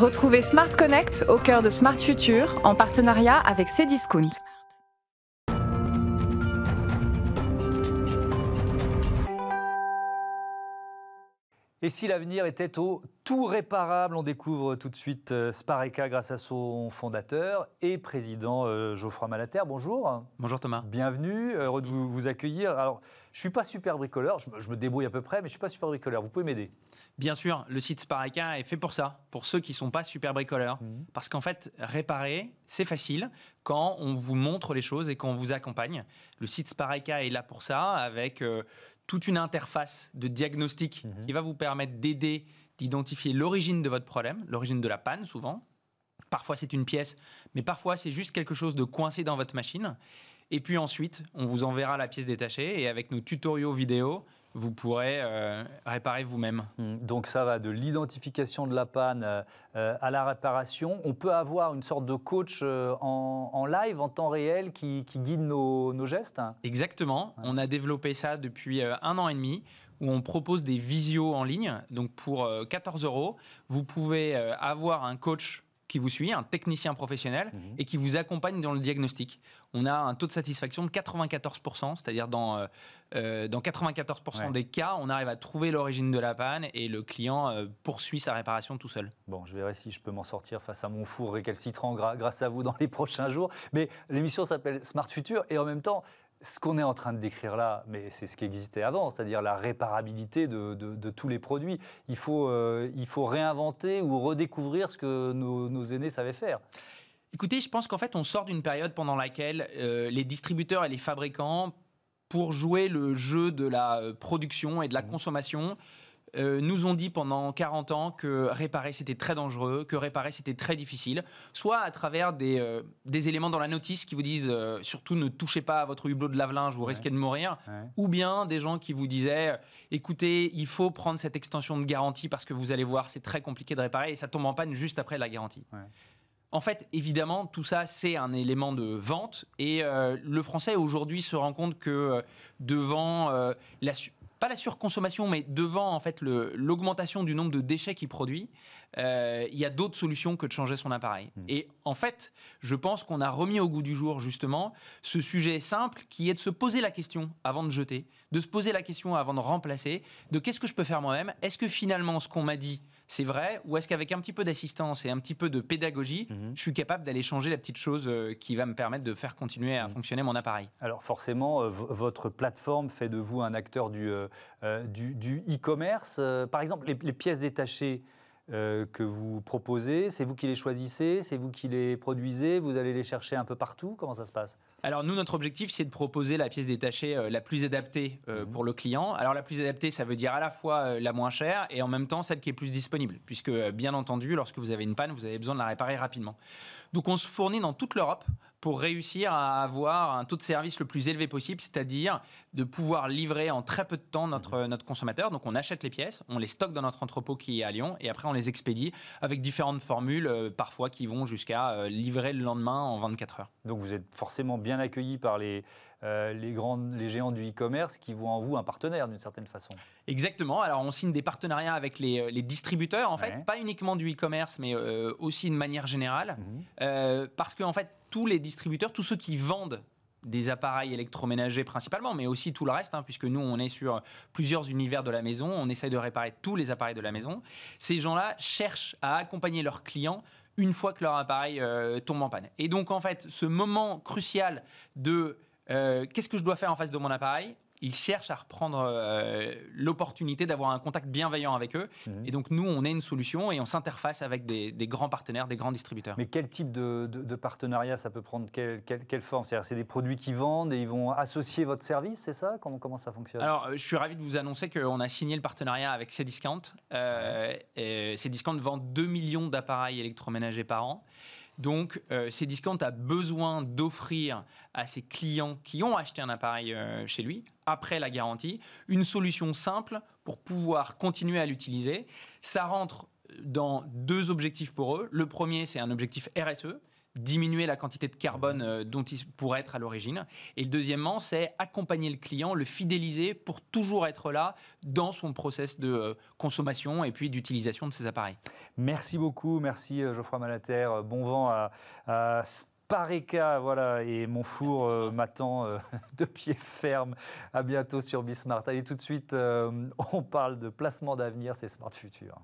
Retrouvez Smart Connect au cœur de Smart Future en partenariat avec Cdiscount. Et si l'avenir était au tout réparable On découvre tout de suite euh, Spareka grâce à son fondateur et président euh, Geoffroy Malater. Bonjour. Bonjour Thomas. Bienvenue, euh, heureux de vous, accueillir. Alors, je ne suis pas super bricoleur, je me, débrouille à peu près, mais je ne suis pas super bricoleur. Vous pouvez m'aider Bien sûr, le site Spareka est fait pour ça, pour ceux qui ne sont pas super bricoleurs. Mhm. Parce qu'en fait, réparer, c'est facile quand on vous montre les choses et qu'on vous accompagne. Le site Spareka est là pour ça, avec toute une interface de diagnostic mhm. qui va vous permettre d'aider, d'identifier l'origine de votre problème, l'origine de la panne souvent. Parfois c'est une pièce, mais parfois c'est juste quelque chose de coincé dans votre machine. Et puis ensuite, on vous enverra la pièce détachée et avec nos tutoriaux vidéo, vous pourrez euh, réparer vous-même. Hmm. Donc ça va de l'identification de la panne euh, euh, à la réparation. On peut avoir une sorte de coach en, live, en temps réel, qui, guide nos, gestes Exactement. On a développé ça depuis un an et demi où on propose des visios en ligne. Donc pour 14 euros, vous pouvez avoir un coach qui vous suit, un technicien professionnel, mhm. et qui vous accompagne dans le diagnostic. On a un taux de satisfaction de 94%, c'est-à-dire dans, euh, euh, dans 94% des cas, on arrive à trouver l'origine de la panne et le client euh, poursuit sa réparation tout seul. Bon, je verrai si je peux m'en sortir face à mon four récalcitrant grâce à vous dans les prochains jours. Mais l'émission s'appelle Smart Future et en même temps, ce qu'on est en train de décrire là, mais c'est ce qui existait avant, c'est-à-dire la réparabilité de, tous les produits. Il faut, euh, il faut réinventer ou redécouvrir ce que nos, aînés savaient faire. Écoutez, je pense qu'en fait, on sort d'une période pendant laquelle euh, les distributeurs et les fabricants, pour jouer le jeu de la euh, production et de la mmh. consommation, euh, nous ont dit pendant 40 ans que réparer c'était très dangereux, que réparer c'était très difficile, soit à travers des, euh, éléments dans la notice qui vous disent euh, surtout ne touchez pas à votre hublot de lave-linge, vous risquez de mourir, ou bien des gens qui vous disaient écoutez, il faut prendre cette extension de garantie parce que vous allez voir, c'est très compliqué de réparer et ça tombe en panne juste après la garantie. En fait, évidemment, tout ça, c'est un élément de vente. Et le français, aujourd'hui, se rend compte que devant la, pas la surconsommation, mais devant en fait l'augmentation du nombre de déchets qu'il produit, euh, il y a d'autres solutions que de changer son appareil. Hmm. Et en fait, je pense qu'on a remis au goût du jour justement ce sujet simple qui est de se poser la question avant de jeter, de se poser la question avant de remplacer, de qu'est-ce que je peux faire moi-même Est-ce que finalement ce qu'on m'a dit c'est vrai Ou est-ce qu'avec un petit peu d'assistance et un petit peu de pédagogie, mhm. je suis capable d'aller changer la petite chose euh, qui va me permettre de faire continuer à mhm. fonctionner mon appareil Alors forcément, euh, votre plateforme fait de vous un acteur du euh, du e-commerce. par exemple, les pièces détachées, euh, que vous proposez C'est vous qui les choisissez C'est vous qui les produisez Vous allez les chercher un peu partout Comment ça se passe Alors nous, notre objectif, c'est de proposer la pièce détachée euh, la plus adaptée euh, mhm. pour le client. Alors la plus adaptée, ça veut dire à la fois la moins chère et en même temps celle qui est plus disponible, puisque bien entendu, lorsque vous avez une panne, vous avez besoin de la réparer rapidement. Donc on se fournit dans toute l'Europe pour réussir à avoir un taux de service le plus élevé possible, c'est-à-dire de pouvoir livrer en très peu de temps notre, mhm. notre consommateur. Donc on achète les pièces, on les stocke dans notre entrepôt qui est à Lyon, et après on les expédie avec différentes formules, euh, parfois qui vont jusqu'à euh, livrer le lendemain en 24 heures. Donc vous êtes forcément bien accueilli par les, euh, les, grandes, les géants du e-commerce qui voient en vous un partenaire d'une certaine façon. Exactement. Alors on signe des partenariats avec les, les distributeurs, en fait, pas uniquement du e-commerce, mais aussi de manière générale, mhm. parce qu'en en fait, tous les distributeurs, tous ceux qui vendent des appareils électroménagers principalement, mais aussi tout le reste, hein, puisque nous, on est sur plusieurs univers de la maison, on essaie de réparer tous les appareils de la maison. Ces gens-là cherchent à accompagner leurs clients une fois que leur appareil euh, tombe en panne. Et donc, en fait, ce moment crucial de euh, qu'est-ce que je dois faire en face de mon appareil ils cherchent à reprendre euh, l'opportunité d'avoir un contact bienveillant avec eux. Mhm. Et donc nous, on est une solution et on s'interface avec des, grands partenaires, des grands distributeurs. Mais quel type de, partenariat ça peut prendre quelle, forme C'est-à-dire c'est des produits qui vendent et ils vont associer votre service, c'est ça comment, ça fonctionne Alors euh, je suis ravi de vous annoncer qu'on a signé le partenariat avec Cdiscount. Euh, Cdiscount vend 2 millions d'appareils électroménagers par an. Donc, euh, Cdiscount a besoin d'offrir à ses clients qui ont acheté un appareil euh, chez lui, après la garantie, une solution simple pour pouvoir continuer à l'utiliser. Ça rentre dans deux objectifs pour eux. Le premier, c'est un objectif RSE, diminuer la quantité de carbone euh, dont il pourrait être à l'origine. Et deuxièmement, c'est accompagner le client, le fidéliser pour toujours être là dans son process de euh, consommation et puis d'utilisation de ses appareils. Merci beaucoup, merci euh, Geoffroy Malater. Bon vent à, à... voilà, et mon four m'attend de pied ferme. À bientôt sur Bismart. Allez, tout de suite, on parle de placement d'avenir, c'est Smart Future.